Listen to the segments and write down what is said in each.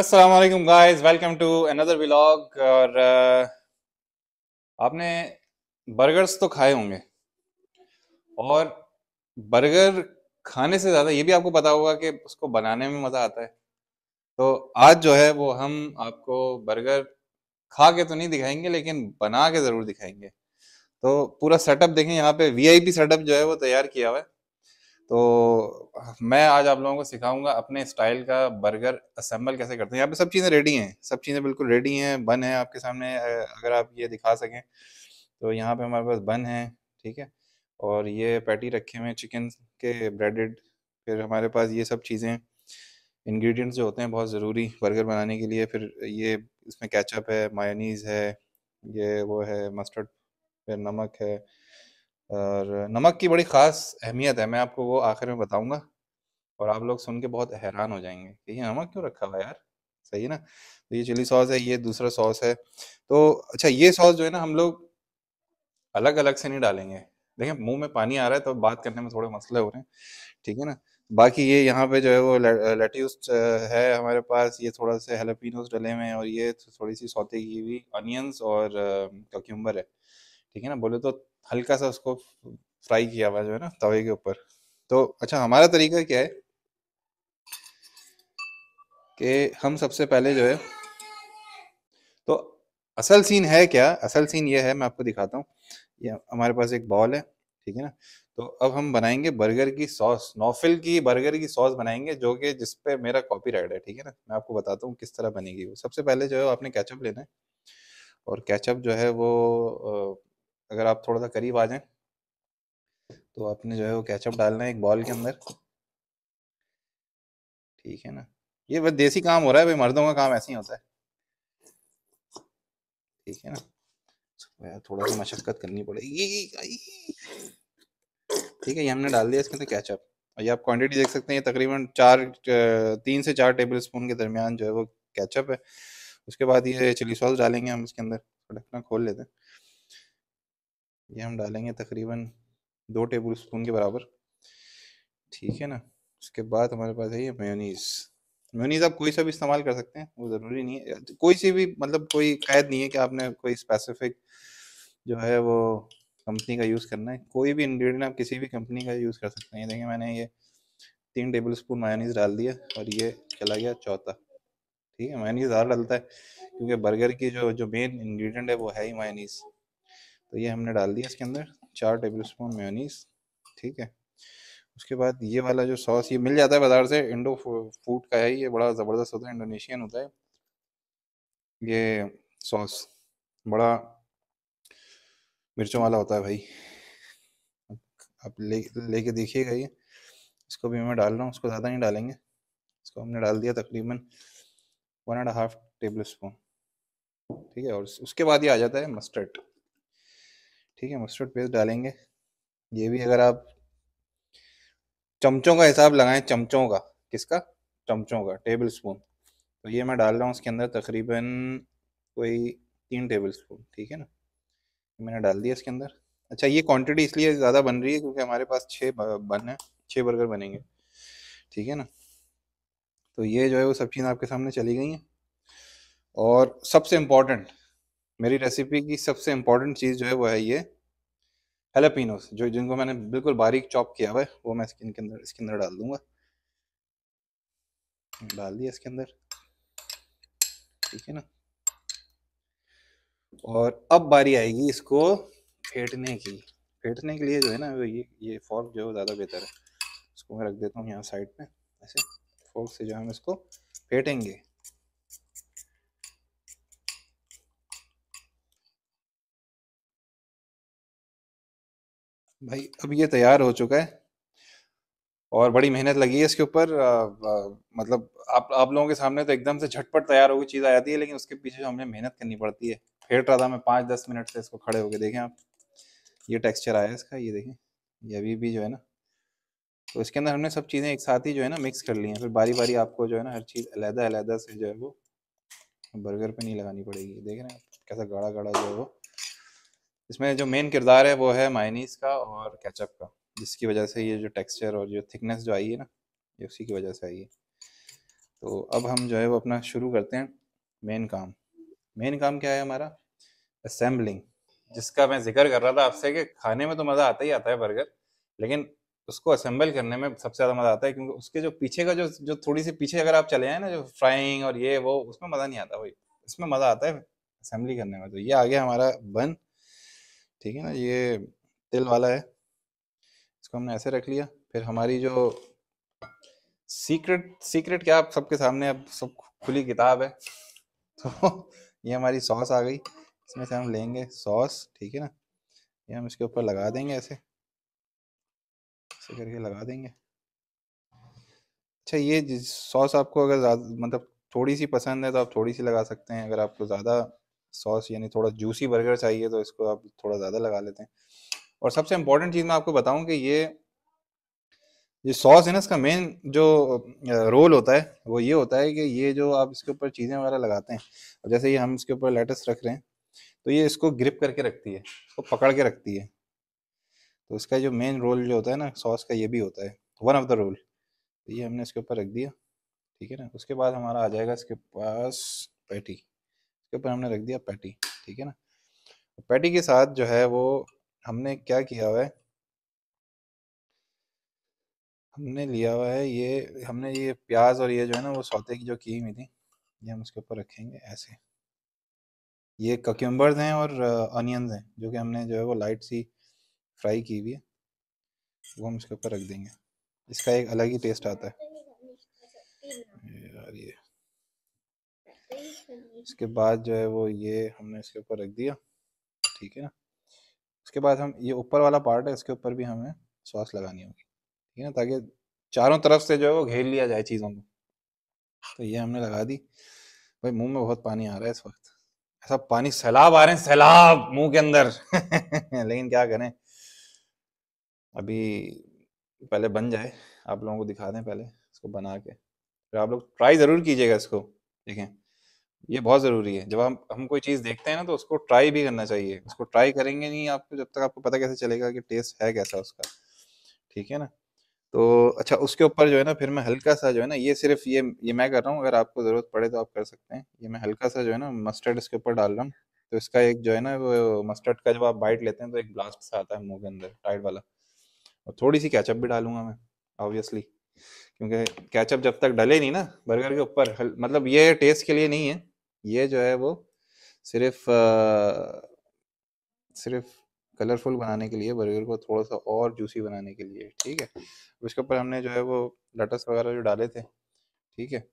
Aslam guys welcome to another blog और uh, आपने burgers तो खाए होंगे और बर्गर खाने से ज़्यादा ये भी आपको पता होगा कि उसको बनाने में मज़ा आता है तो आज जो है वो हम आपको बर्गर खा के तो नहीं दिखाएंगे लेकिन बना के ज़रूर दिखाएंगे तो पूरा सेटअप देखें यहाँ पे वीआईपी सेटअप जो है वो तैयार किया हुआ है तो मैं आज आप लोगों को सिखाऊंगा अपने स्टाइल का बर्गर असेंबल कैसे करते हैं यहाँ पे सब चीज़ें रेडी हैं सब चीज़ें बिल्कुल रेडी हैं बन है आपके सामने अगर आप ये दिखा सकें तो यहाँ पे हमारे पास बन है ठीक है और ये पैटी रखे हुए चिकन के ब्रेडेड फिर हमारे पास ये सब चीज़ें इंग्रेडिएंट्स जो होते हैं बहुत ज़रूरी बर्गर बनाने के लिए फिर ये इसमें कैचअप है मायोनीज़ है ये वो है मस्टर्ड फिर नमक है और नमक की बड़ी ख़ास अहमियत है मैं आपको वो आखिर में बताऊंगा और आप लोग सुन के बहुत हैरान हो जाएंगे कि ये नमक क्यों रखा हुआ यार सही है ना तो ये चिली सॉस है ये दूसरा सॉस है तो अच्छा ये सॉस जो है ना हम लोग अलग अलग से नहीं डालेंगे देखिए मुंह में पानी आ रहा है तो बात करने में थोड़े मसले हो रहे हैं ठीक है ना बाकी ये यहाँ पे जो है वो लेट्यूस है हमारे पास ये थोड़ा सा हेलोपिनोस डले हुए हैं और ये थोड़ी सी सौते की हुई अनियंस और क्यूक्यूम्बर है ठीक है ना बोले तो हल्का सा उसको फ्राई किया हुआ जो है ना तवे के ऊपर तो अच्छा हमारा तरीका क्या है कि हम सबसे पहले जो है तो असल सीन है क्या असल सीन ये है मैं आपको दिखाता हूँ ये हमारे पास एक बॉल है ठीक है ना तो अब हम बनाएंगे बर्गर की सॉस नोफिल की बर्गर की सॉस बनाएंगे जो कि जिस पे मेरा राइट है ठीक है ना मैं आपको बताता हूँ किस तरह बनेगी वो सबसे पहले जो है आपने कैचअप लेना है और कैचअप जो है वो अगर आप थोड़ा सा करीब आ जाएं तो आपने जो है वो कैचअप डालना है एक बॉल के अंदर ठीक है ना ये बस देसी काम हो रहा है भाई मर्दों का काम ऐसे ही होता है ठीक है ना तो थोड़ा सा मशक्क़त करनी पड़ेगी ठीक है ये हमने डाल दिया इसके अंदर कैचअप और ये आप क्वांटिटी देख सकते हैं तकरीबन चार तीन से चार टेबल स्पून के दरमियान जो है वो कैचअप है उसके बाद ये चिली सॉस डालेंगे हम इसके अंदर खोल लेते हैं ये हम डालेंगे तकरीबन दो टेबल स्पून के बराबर ठीक है ना उसके बाद हमारे पास है ये मेयोनीज़ मेयोनीज़ आप कोई सा भी इस्तेमाल कर सकते हैं वो ज़रूरी नहीं है कोई सी भी मतलब कोई कैद नहीं है कि आपने कोई स्पेसिफिक जो है वो कंपनी का यूज़ करना है कोई भी इंग्रेडिएंट आप किसी भी कंपनी का यूज़ कर सकते हैं देखिए मैंने ये तीन टेबल स्पून मायोनीज़ डाल दिया और ये चला गया चौथा ठीक है मायोनीज़ ज़्यादा डलता है क्योंकि बर्गर की जो जो मेन इंग्रेडिएंट है वो है ही मायोनीज़ तो ये हमने डाल दिया इसके अंदर चार टेबल स्पून मेयोनीस ठीक है उसके बाद ये वाला जो सॉस ये मिल जाता है बाज़ार से इंडो फूड का है ये बड़ा ज़बरदस्त होता है इंडोनेशियन होता है ये सॉस बड़ा मिर्चों वाला होता है भाई आप ले लेके देखिएगा ये इसको भी मैं डाल रहा हूँ उसको ज़्यादा नहीं डालेंगे इसको हमने डाल दिया तकरीबन one and half tablespoon ठीक है और उसके बाद ये आ जाता है मस्टर्ड ठीक है मस्टर्ड पेस्ट डालेंगे ये भी अगर आप चमचों का हिसाब लगाएं चमचों का किसका चमचों का टेबल स्पून तो ये मैं डाल रहा हूँ उसके अंदर तकरीबन कोई तीन टेबल स्पून ठीक है ना मैंने डाल दिया इसके अंदर अच्छा ये क्वांटिटी इसलिए ज़्यादा बन रही है क्योंकि हमारे पास छः बन है छः बर्गर बनेंगे ठीक है ना तो ये जो है वो सब चीज़ आपके सामने चली गई हैं और सबसे इम्पोर्टेंट मेरी रेसिपी की सबसे इम्पोर्टेंट चीज़ जो है वो है ये हेलापिनोस जो जिनको मैंने बिल्कुल बारीक चॉप किया हुआ है वो मैं स्किन के अंदर इसके अंदर डाल दूंगा डाल दिया इसके अंदर ठीक है ना और अब बारी आएगी इसको फेंटने की फेंटने के लिए जो है ना ये ये फॉर्क जो है ज़्यादा बेहतर है इसको मैं रख देता हूँ यहाँ साइड में ऐसे फॉर्क से जो हम इसको फेंटेंगे भाई अब ये तैयार हो चुका है और बड़ी मेहनत लगी है इसके ऊपर मतलब आप आप लोगों के सामने तो एकदम से झटपट तैयार होगी चीज़ आ जाती है लेकिन उसके पीछे जो हमें मेहनत करनी पड़ती है फेट रहा था मैं पाँच दस मिनट से इसको खड़े होके देखें आप ये टेक्सचर आया इसका ये देखें ये अभी भी जो है ना तो इसके अंदर हमने सब चीज़ें एक साथ ही जो है ना मिक्स कर ली हैं फिर बारी बारी आपको जो है ना हर चीज़ अलहदा अलहदा से जो है वो बर्गर पर नहीं लगानी पड़ेगी देख रहे हैं कैसा गाढ़ा गाढ़ा जो है वो इसमें जो मेन किरदार है वो है मायनीस का और कैचअप का जिसकी वजह से ये जो टेक्सचर और जो थिकनेस जो आई है ना ये उसी की वजह से आई है तो अब हम जो है वो अपना शुरू करते हैं मेन काम मेन काम क्या है हमारा असेंबलिंग जिसका मैं जिक्र कर रहा था आपसे कि खाने में तो मज़ा आता ही आता है बर्गर लेकिन उसको असेंबल करने में सबसे ज़्यादा मज़ा आता है क्योंकि उसके जो पीछे का जो जो थोड़ी सी पीछे अगर आप चले जाए ना जो फ्राइंग और ये वो उसमें मज़ा नहीं आता वही इसमें मज़ा आता है असेंबली करने में तो ये आ गया हमारा बन ठीक है ना ये तिल वाला है इसको हमने ऐसे रख लिया फिर हमारी जो सीक्रेट सीक्रेट क्या आप सबके सामने अब सब खुली किताब है तो ये हमारी सॉस आ गई इसमें से हम लेंगे सॉस ठीक है ना ये हम इसके ऊपर लगा देंगे ऐसे ऐसे करके लगा देंगे अच्छा ये सॉस आपको अगर मतलब थोड़ी सी पसंद है तो आप थोड़ी सी लगा सकते हैं अगर आपको ज़्यादा सॉस यानी थोड़ा जूसी बर्गर चाहिए तो इसको आप थोड़ा ज़्यादा लगा लेते हैं और सबसे इम्पोर्टेंट चीज़ मैं आपको बताऊँ कि ये ये सॉस है ना इसका मेन जो रोल होता है वो ये होता है कि ये जो आप इसके ऊपर चीज़ें वगैरह लगाते हैं और जैसे ये हम इसके ऊपर लेटस रख रहे हैं तो ये इसको ग्रिप करके रखती है इसको पकड़ के रखती है तो इसका जो मेन रोल जो होता है ना सॉस का ये भी होता है वन ऑफ द रोल तो ये हमने इसके ऊपर रख दिया ठीक है ना उसके बाद हमारा आ जाएगा इसके पास पैटी इसके ऊपर हमने रख दिया पैटी ठीक है ना पैटी के साथ जो है वो हमने क्या किया हुआ है हमने लिया हुआ है ये हमने ये प्याज और ये जो है ना वो सौते की जो की हुई थी ये हम उसके ऊपर रखेंगे ऐसे ये ककम्बर्स हैं और अनियंस हैं जो कि हमने जो है वो लाइट सी फ्राई की हुई है वो हम इसके ऊपर रख देंगे इसका एक अलग ही टेस्ट आता है यार ये उसके बाद जो है वो ये हमने इसके ऊपर रख दिया ठीक है ना उसके बाद हम ये ऊपर वाला पार्ट है इसके ऊपर भी हमें सॉस लगानी होगी ठीक है ना ताकि चारों तरफ से जो है वो घेर लिया जाए चीज़ों को तो ये हमने लगा दी भाई मुंह में बहुत पानी आ रहा है इस वक्त ऐसा पानी सैलाब आ रहे हैं सैलाब मुंह के अंदर लेकिन क्या करें अभी पहले बन जाए आप लोगों को दिखा दें पहले इसको बना के फिर आप लोग ट्राई ज़रूर कीजिएगा इसको देखें ये बहुत ज़रूरी है। जब हम हम कोई चीज़ देखते हैं ना तो उसको ट्राई भी करना चाहिए। उसको ट्राई करेंगे नहीं आपको जब तक आपको पता कैसे चलेगा कि टेस्ट है कैसा उसका। ठीक है ना? तो अच्छा उसके ऊपर जो है ना फिर मैं हल्का-सा जो है ना ये सिर्फ़ ये ये मैं कर रहा हूँ अगर आपको ज़रूरत पड़े तो आप कर सकते हैं। ये मैं हल्का-सा जो है ना मस्टर्ड इसके ऊपर डाल रहा हूँ। तो इसका एक जो है ना वो मस्टर्ड का जब आप बाइट लेते हैं तो एक ब्लास्ट सा आता है मुंह के अंदर, टाइट वाला। और थोड़ी-सी कैचअप भी डालूंगा मैं ऑब्वियसली। क्योंकि कैचअप जब तक डले नहीं ना बर्गर के ऊपर मतलब ये टेस्ट के लिए नहीं है ये जो है वो सिर्फ आ, सिर्फ कलरफुल बनाने के लिए बर्गर को थोड़ा सा और जूसी बनाने के लिए ठीक है उसके ऊपर हमने जो है वो लटस वगैरह जो डाले थे ठीक है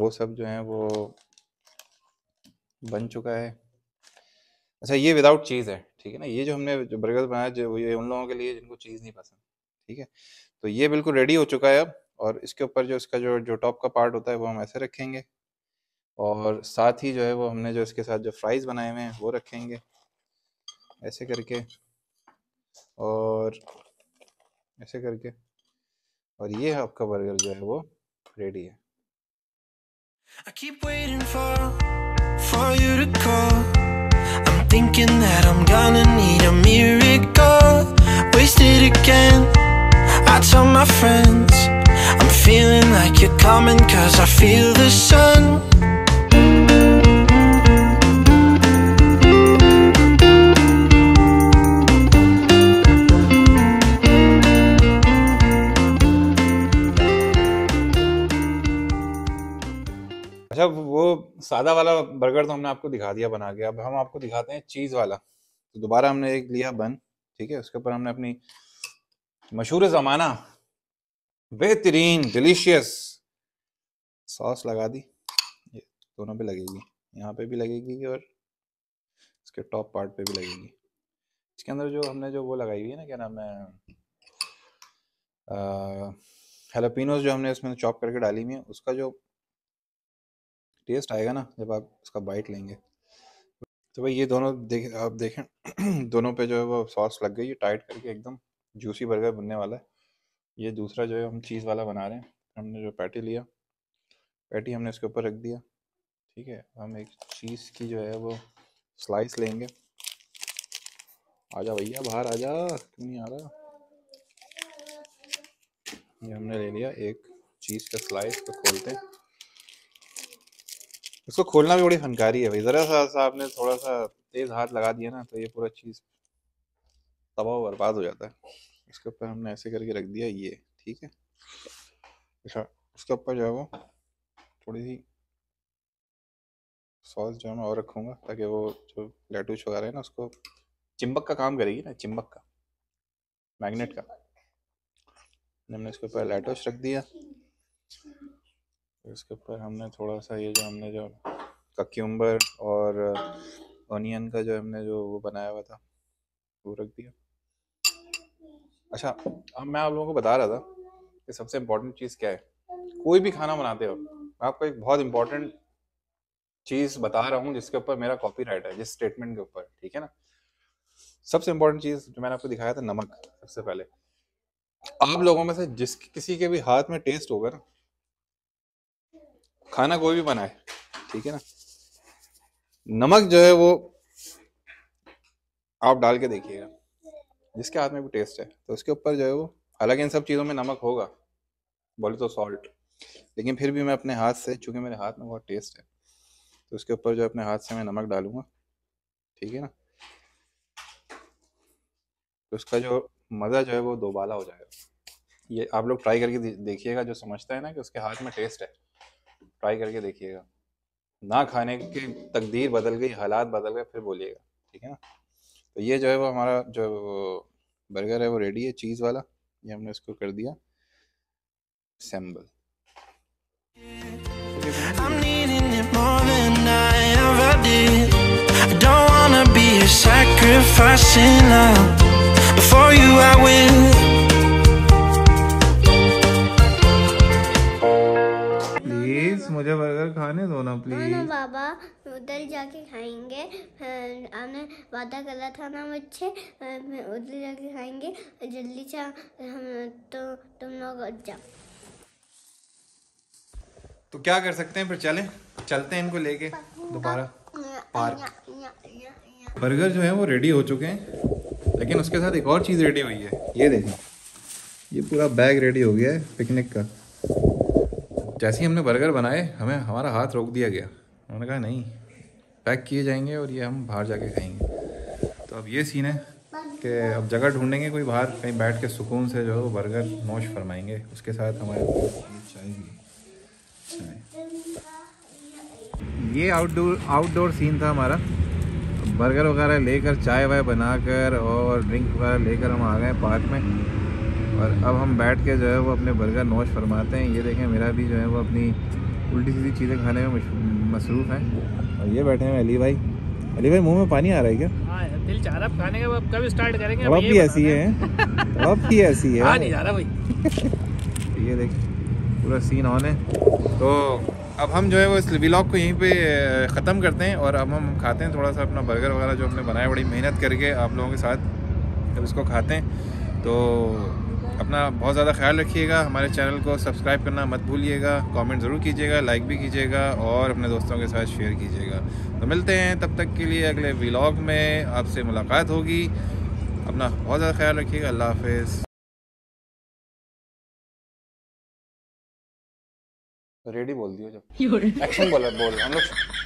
वो सब जो है वो बन चुका है अच्छा ये विदाउट चीज़ है ठीक है ना ये जो हमने जो बर्गर बनाया जो ये उन लोगों के लिए जिनको चीज़ नहीं पसंद ठीक है तो ये बिल्कुल रेडी हो चुका है अब और इसके ऊपर जो इसका जो जो टॉप का पार्ट होता है वो हम ऐसे रखेंगे और साथ ही जो है वो हमने जो इसके साथ जो फ्राइज बनाए हुए हैं वो रखेंगे ऐसे करके और ऐसे करके और ये है आपका बर्गर जो है वो रेडी है I keep waiting for for you to call I'm thinking that I'm gonna need a meal I tell my friends I'm feeling like you're coming cause I feel the sun अच्छा वो सादा वाला burger तो हमने आपको दिखा दिया बना के अब हम आपको दिखाते हैं चीज़ वाला तो दोबारा हमने एक लिया बन ठीक है उसके ऊपर हमने अपनी मशहूर ज़माना बेहतरीन डिलीशियस सॉस लगा दी ये दोनों पे लगेगी यहाँ पे भी लगेगी और इसके टॉप पार्ट पे भी लगेगी इसके अंदर जो हमने जो वो लगाई हुई है ना क्या नाम है हेलोपिनोज जो हमने इसमें चॉप करके डाली हुई है उसका जो टेस्ट आएगा ना जब आप उसका बाइट लेंगे तो भाई ये दोनों देख आप देखें दोनों पे जो है वो सॉस लग गई है टाइट करके एकदम जूसी बर्गर बनने वाला है ये दूसरा जो है हम चीज़ वाला बना रहे हैं हमने जो पैटी लिया पैटी हमने इसके ऊपर रख दिया ठीक है हम एक चीज़ की जो है वो स्लाइस लेंगे आ जा भैया बाहर आ जा क्यों नहीं आ रहा ये हमने ले लिया एक चीज़ का स्लाइस को खोलते हैं इसको खोलना भी बड़ी फनकारी है भाई ज़रा सा आपने थोड़ा सा तेज़ हाथ लगा दिया ना तो ये पूरा चीज़ तबाह बर्बाद हो जाता है उसके ऊपर हमने ऐसे करके रख दिया ये ठीक है अच्छा उसके ऊपर जो है वो थोड़ी सी सॉस जो है मैं और रखूँगा ताकि वो जो लेटूच वगैरह है ना उसको चिम्बक का काम करेगी ना चिम्बक का मैग्नेट का हमने इसके ऊपर लेटोच रख दिया इसके ऊपर हमने थोड़ा सा ये जो हमने जो कक्यूम्बर और ऑनियन का जो हमने जो वो बनाया हुआ था वो रख दिया अच्छा अब मैं आप लोगों को बता रहा था कि सबसे इम्पोर्टेंट चीज़ क्या है कोई भी खाना बनाते हो मैं आपको एक बहुत इम्पोर्टेंट चीज़ बता रहा हूँ जिसके ऊपर मेरा कॉपी राइट है जिस स्टेटमेंट के ऊपर ठीक है ना सबसे इम्पोर्टेंट चीज़ जो मैंने आपको दिखाया था नमक सबसे पहले आप लोगों में से जिस किसी के भी हाथ में टेस्ट होगा ना खाना कोई भी बनाए ठीक है ना नमक जो है वो आप डाल के देखिएगा जिसके हाथ में भी टेस्ट है तो उसके ऊपर जो है वो हालांकि इन सब चीज़ों में नमक होगा बोले तो सॉल्ट लेकिन फिर भी मैं अपने हाथ से चूँकि मेरे हाथ में बहुत टेस्ट है तो उसके ऊपर जो अपने हाथ से मैं नमक डालूंगा ठीक है ना तो उसका जो मज़ा जो है वो दोबाला हो जाएगा ये आप लोग ट्राई करके देखिएगा जो समझता है ना कि उसके हाथ में टेस्ट है ट्राई करके देखिएगा ना खाने की तकदीर बदल गई हालात बदल गए फिर बोलिएगा ठीक है ना तो ये जो है वो हमारा जो बर्गर है वो रेडी है चीज़ वाला ये हमने इसको कर दिया सैम्बल Sacrificing love before you, I will. मुझे बर्गर खाने दो ना प्लीज ना ना बाबा उधर जाके खाएंगे आपने वादा करा था ना मुझसे उधर जाके खाएंगे जल्दी से हम तो तुम लोग जाओ तो क्या कर सकते हैं फिर चले चलते हैं इनको लेके दोबारा पार्क बर्गर जो है वो रेडी हो चुके हैं लेकिन उसके साथ एक और चीज़ रेडी हुई है ये देखें ये पूरा बैग रेडी हो गया है पिकनिक का जैसे ही हमने बर्गर बनाए हमें हमारा हाथ रोक दिया गया उन्होंने कहा नहीं पैक किए जाएंगे और ये हम बाहर जाके खाएंगे तो अब ये सीन है कि अब जगह ढूंढेंगे कोई बाहर कहीं बैठ के सुकून से जो बर्गर नोश फरमाएंगे उसके साथ हमारे चाय ये आउटडोर आउटडोर सीन था हमारा बर्गर वगैरह लेकर चाय वाय बनाकर और ड्रिंक वगैरह लेकर हम आ गए पार्क में और अब हम बैठ के जो है वो अपने बर्गर नोश फरमाते हैं ये देखें मेरा भी जो है वो अपनी उल्टी सीधी चीज़ें खाने में मसरूफ़ हैं और ये बैठे हैं अली भाई अली भाई मुंह में पानी आ रहा है क्या हाँ, दिल चाह रहा खाने का कब स्टार्ट करेंगे अब भी ऐसी है अब भी ऐसी है नहीं जा रहा भाई ये देख पूरा सीन ऑन है तो अब हम जो है वो इस ब्लॉग को यहीं पे ख़त्म करते हैं और अब हम खाते हैं थोड़ा सा अपना बर्गर वगैरह जो हमने बनाया बड़ी मेहनत करके आप लोगों के साथ जब इसको खाते हैं तो अपना बहुत ज़्यादा ख्याल रखिएगा हमारे चैनल को सब्सक्राइब करना मत भूलिएगा कमेंट ज़रूर कीजिएगा लाइक भी कीजिएगा और अपने दोस्तों के साथ शेयर कीजिएगा तो मिलते हैं तब तक के लिए अगले व्लॉग में आपसे मुलाकात होगी अपना बहुत ज़्यादा ख्याल रखिएगा अल्लाह हाफ रेडी बोल दियो जब एक्शन बोला बोल हम लोग